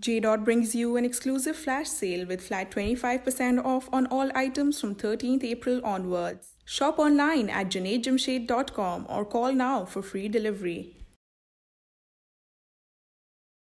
JDOT brings you an exclusive flash sale with flat 25% off on all items from 13th April onwards. Shop online at JunaidJamshed.com or call now for free delivery.